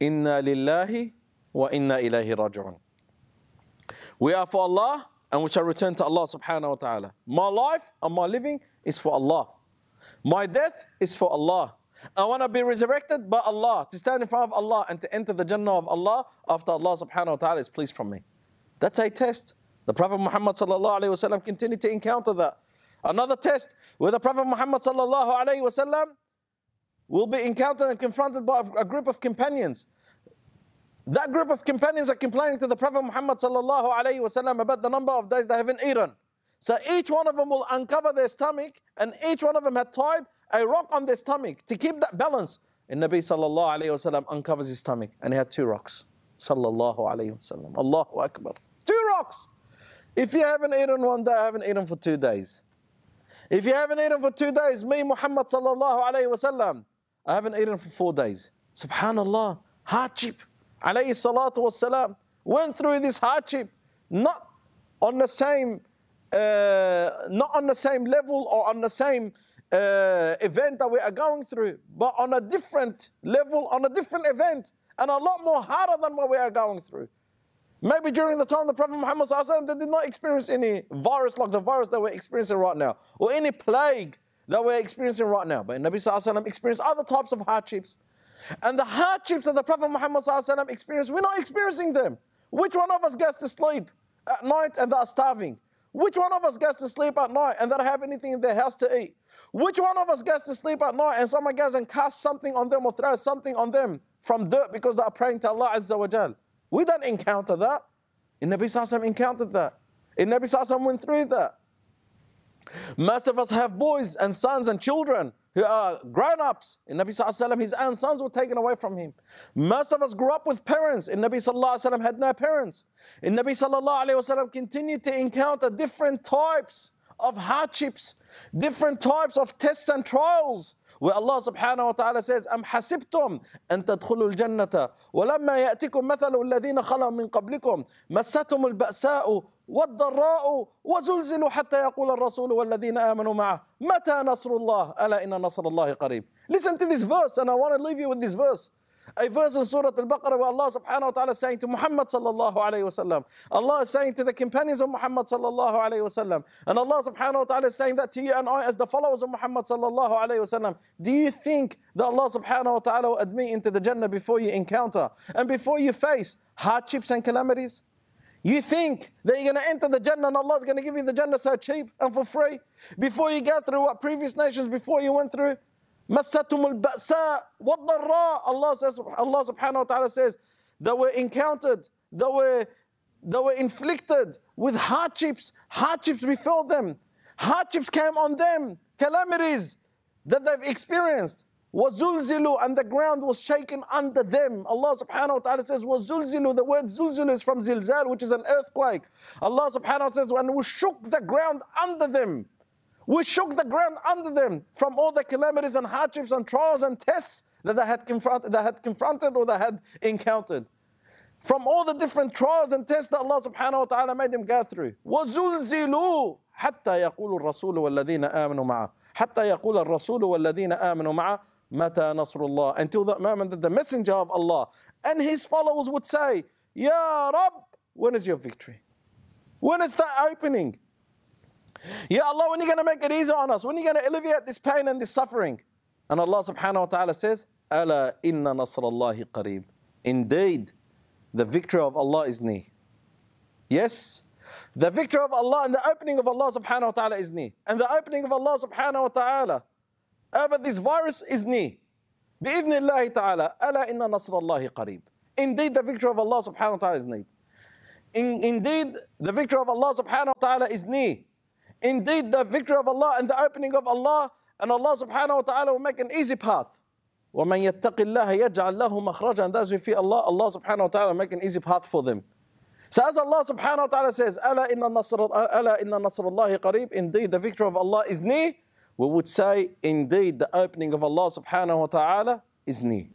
inna lillahi wa inna ilahi raji'un. We are for Allah and we shall return to Allah subhanahu wa ta'ala. My life and my living is for Allah. My death is for Allah. I want to be resurrected by Allah, to stand in front of Allah and to enter the Jannah of Allah after Allah subhanahu wa ta'ala is pleased from me. That's a test. The Prophet Muhammad sallallahu alayhi wa continued to encounter that. Another test where the Prophet Muhammad sallallahu alaihi wasallam will be encountered and confronted by a group of companions. That group of companions are complaining to the Prophet Muhammad sallallahu alaihi wasallam about the number of days they haven't eaten. So each one of them will uncover their stomach, and each one of them had tied a rock on their stomach to keep that balance. And Nabi sallallahu alayhi wasallam uncovers his stomach, and he had two rocks. Sallallahu alayhi wasallam. Allahu Akbar. Two rocks. If you haven't eaten one day, I haven't eaten for two days. If you haven't eaten for two days, me, Muhammad sallallahu alayhi wasallam, I haven't eaten for four days. Subhanallah, hardship. Alayhi salatu wasalam went through this hardship, not on the same, uh, not on the same level or on the same uh, event that we are going through, but on a different level, on a different event, and a lot more harder than what we are going through. Maybe during the time the Prophet Muhammad they did not experience any virus like the virus that we're experiencing right now, or any plague that we're experiencing right now. But Nabi experienced other types of hardships. And the hardships that the Prophet Muhammad experienced, we're not experiencing them. Which one of us gets to sleep at night and are starving? Which one of us gets to sleep at night and don't have anything in their house to eat? Which one of us gets to sleep at night and someone goes and casts something on them or throws something on them from dirt because they are praying to Allah Azza wa Jal? We don't encounter that. And Nabi Sallallahu encountered that. And Nabi Sallallahu went through that. Most of us have boys and sons and children who are grown ups. In Nabi Sallallahu his own sons were taken away from him. Most of us grew up with parents. In Nabi Sallallahu had no parents. In Nabi Sallallahu continued to encounter different types of hardships, different types of tests and trials, والله سبحانه وتعالى says أم حسبتم أن تدخلوا الجنة ولما يأتكم مثل الذين خلوا من قبلكم مستهم البأساء والضراء وزلزلوا حتى يقول الرسول والذين آمنوا معه متى نصر الله ألا إن نصر الله قريب Listen to this verse and I want to leave you with this verse a verse in Surah Al-Baqarah where Allah subhanahu wa ta'ala is saying to Muhammad sallallahu alayhi wasallam, Allah is saying to the companions of Muhammad sallallahu alayhi wasallam, and Allah subhanahu wa ta'ala is saying that to you and I as the followers of Muhammad sallallahu alayhi wasallam, do you think that Allah subhanahu wa ta'ala will admit into the Jannah before you encounter and before you face hardships and calamities? You think that you're going to enter the Jannah and Allah is going to give you the Jannah so cheap and for free before you go through what previous nations before you went through? Massatum al-ba'sa, what Allah says, Allah subhanahu wa ta'ala says, they were encountered, they were, they were inflicted with hardships. Hardships befell them. Hardships came on them, calamities that they've experienced. Wazulzilu, and the ground was shaken under them. Allah subhanahu wa ta'ala says, Wazulzilu, the word zulzilu is from zilzal, which is an earthquake. Allah subhanahu wa ta'ala says, and we shook the ground under them. We shook the ground under them from all the calamities and hardships and trials and tests that they had, confront- they had confronted or they had encountered. From all the different trials and tests that Allah subhanahu wa ta'ala made them go through. وَزُلْزِلُوا حَتَّى يَقُولُ الرَّسُولُ وَالَّذِينَ آمَنُوا مَعَهُ حَتَّى يَقُولَ الرَّسُولُ وَالَّذِينَ آمَنُوا مَعَهُ مَتَى نَصْرُ اللَّهِ Until that moment that the messenger of Allah and his followers would say, Ya Rab, when is your victory? When is that opening? Ya Allah, when are you going to make it easy on us? When are you going to alleviate this pain and this suffering? And Allah subhanahu wa ta'ala says, Ala inna nasrallahi qareeb. Indeed, the victory of Allah is near. Yes, the victory of Allah and the opening of Allah subhanahu wa ta'ala is near. And the opening of Allah subhanahu wa ta'ala over this virus is near. بإذن الله taala, Ala inna nasrallahi qareeb. Indeed the victory of Allah subhanahu wa ta'ala is near In, Indeed the victory of Allah subhanahu wa ta'ala is near Indeed, the victory of Allah and the opening of Allah and Allah subhanahu wa ta'ala will make an easy path. وَمَنْ يَتَّقِ اللَّهَ يَجْعَل لَهُ مَخْرَجًا And those who fear Allah, Allah subhanahu wa ta'ala make an easy path for them. So as Allah subhanahu wa ta'ala says, أَلَا إِنَّ النَّصْرَ, ألا إن نصر اللَّهِ قَرِيبٍ Indeed, the victory of Allah is near. We would say, indeed, the opening of Allah subhanahu wa ta'ala is near.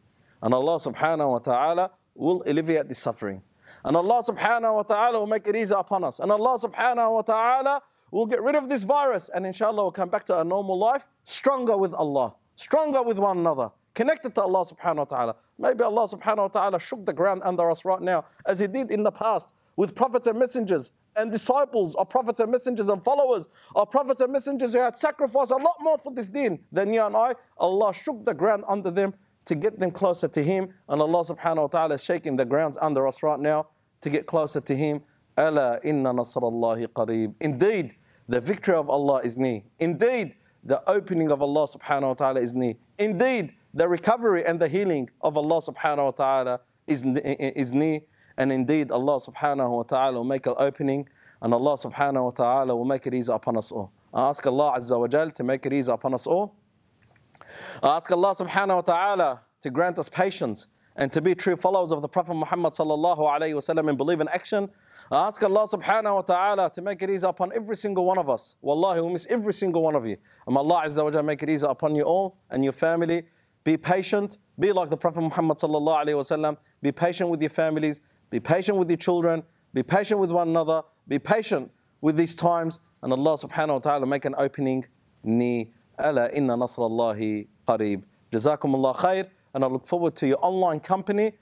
And Allah subhanahu wa ta'ala will alleviate the suffering. And Allah subhanahu wa ta'ala will make it easy upon us. And Allah subhanahu wa ta'ala We'll get rid of this virus and inshallah we'll come back to our normal life stronger with Allah, stronger with one another, connected to Allah subhanahu wa ta'ala. Maybe Allah subhanahu wa ta'ala shook the ground under us right now as He did in the past with prophets and messengers and disciples or prophets and messengers and followers or prophets and messengers who had sacrificed a lot more for this deen than you and I. Allah shook the ground under them to get them closer to Him. And Allah subhanahu wa ta'ala is shaking the grounds under us right now to get closer to Him. Allah, inna nasrallahi qareeb. Indeed, the victory of Allah is near. Indeed, the opening of Allah subhanahu wa ta'ala is near. Indeed, the recovery and the healing of Allah subhanahu wa ta'ala is, is near. And indeed, Allah subhanahu wa ta'ala will make an opening and Allah subhanahu wa ta'ala will make it easy upon us all. I ask Allah Azza wa Jal to make it easy upon us all. I ask Allah subhanahu wa ta'ala to grant us patience and to be true followers of the Prophet Muhammad sallallahu alayhi wa sallam and believe in action. I ask Allah subhanahu wa ta'ala to make it easy upon every single one of us. Wallahi, we miss every single one of you. And Allah Azza wa Jalla make it easy upon you all and your family. Be patient. Be like the Prophet Muhammad sallallahu alayhi wasallam. Be patient with your families. Be patient with your children. Be patient with one another. Be patient with these times. And Allah subhanahu wa ta'ala make an opening ni ala inna nasrallahi qareeb. Jazakumullah khair. And I look forward to your online company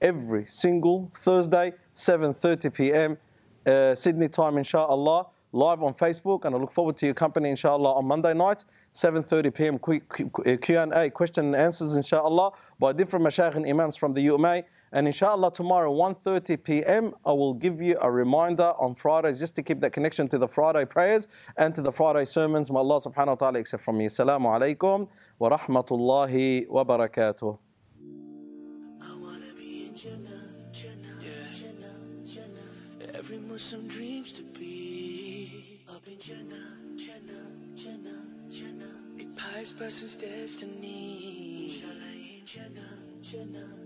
every single Thursday, 7.30 p.m. Uh, Sydney time, inshallah, live on Facebook. And I look forward to your company, inshallah, on Monday night, 7.30 p.m. Q&A, uh, question and answers, inshallah, by different mashayikh and imams from the UMA. And inshallah, tomorrow, 1.30 p.m., I will give you a reminder on Fridays, just to keep that connection to the Friday prayers and to the Friday sermons. May Allah subhanahu wa ta'ala accept from me. Assalamu alaikum wa rahmatullahi wa barakatuh. For some dreams to be Up in Jenna, Jenna, Jenna, Jenna It pies person's destiny Inshallah in Jenna, Jenna